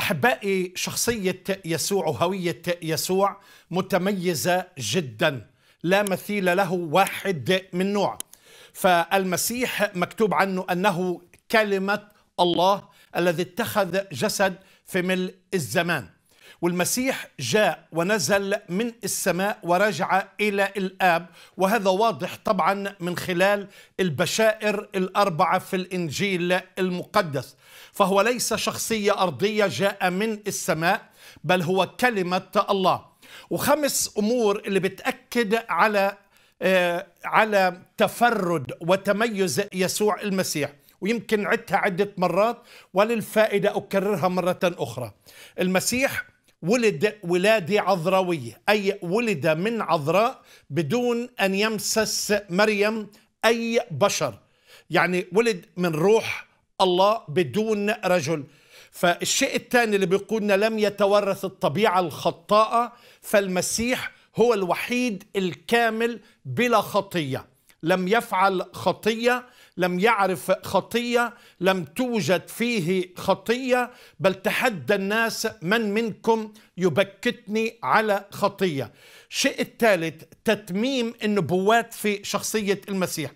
احبائي شخصيه يسوع وهويه يسوع متميزه جدا لا مثيل له واحد من نوع فالمسيح مكتوب عنه انه كلمه الله الذي اتخذ جسد في ملء الزمان والمسيح جاء ونزل من السماء ورجع إلى الآب وهذا واضح طبعا من خلال البشائر الأربعة في الإنجيل المقدس فهو ليس شخصية أرضية جاء من السماء بل هو كلمة الله وخمس أمور اللي بتأكد على آه، على تفرد وتميز يسوع المسيح ويمكن عدتها عدة مرات وللفائدة أكررها مرة أخرى المسيح ولد ولادة عذراوية أي ولد من عذراء بدون أن يمسس مريم أي بشر يعني ولد من روح الله بدون رجل فالشيء الثاني اللي بيقولنا لم يتورث الطبيعة الخطاءة فالمسيح هو الوحيد الكامل بلا خطية لم يفعل خطية لم يعرف خطيه لم توجد فيه خطيه بل تحدى الناس من منكم يبكتني على خطيه الشيء الثالث تتميم النبوات في شخصيه المسيح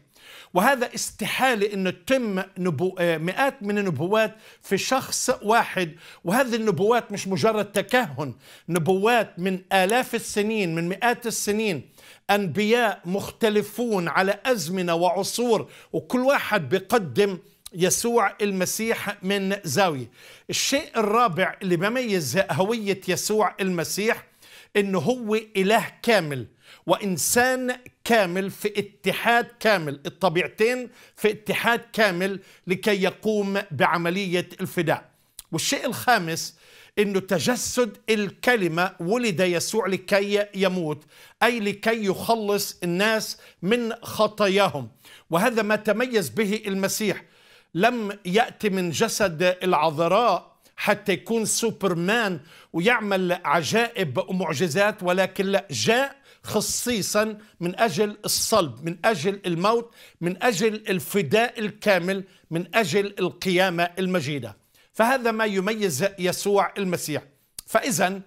وهذا استحالة أن تتم نبو... آه، مئات من النبوات في شخص واحد وهذه النبوات مش مجرد تكهن نبوات من آلاف السنين من مئات السنين أنبياء مختلفون على أزمنة وعصور وكل واحد بيقدم يسوع المسيح من زاوية الشيء الرابع اللي بميز هوية يسوع المسيح انه هو اله كامل وإنسان كامل في اتحاد كامل الطبيعتين في اتحاد كامل لكي يقوم بعملية الفداء والشيء الخامس انه تجسد الكلمه ولد يسوع لكي يموت اي لكي يخلص الناس من خطاياهم وهذا ما تميز به المسيح لم ياتي من جسد العذراء حتى يكون سوبرمان ويعمل عجائب ومعجزات ولكن لا جاء خصيصا من أجل الصلب من أجل الموت من أجل الفداء الكامل من أجل القيامة المجيدة فهذا ما يميز يسوع المسيح فإذا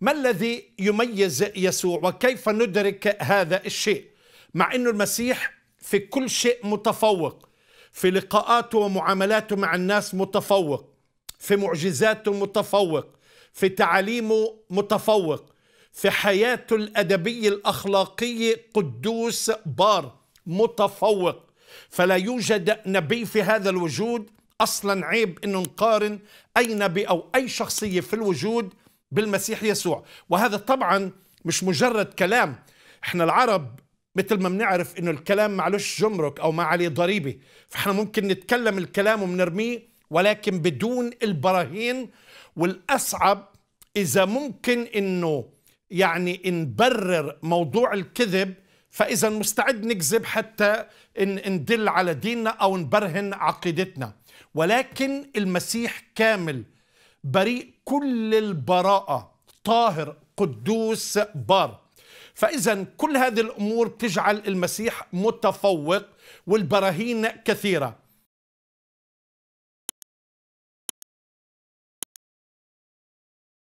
ما الذي يميز يسوع وكيف ندرك هذا الشيء مع أن المسيح في كل شيء متفوق في لقاءاته ومعاملاته مع الناس متفوق في معجزاته متفوق في تعاليمه متفوق في حياته الأدبية الأخلاقية قدوس بار متفوق فلا يوجد نبي في هذا الوجود أصلا عيب أن نقارن أي نبي أو أي شخصية في الوجود بالمسيح يسوع وهذا طبعا مش مجرد كلام احنا العرب مثل ما بنعرف انه الكلام معلوش جمرك او ما عليه ضريبه فاحنا ممكن نتكلم الكلام وبنرميه ولكن بدون البراهين والاصعب اذا ممكن انه يعني نبرر موضوع الكذب فإذا مستعد نكذب حتى ندل على ديننا أو نبرهن عقيدتنا ولكن المسيح كامل بريء كل البراءة طاهر قدوس بار فإذا كل هذه الأمور تجعل المسيح متفوق والبراهين كثيرة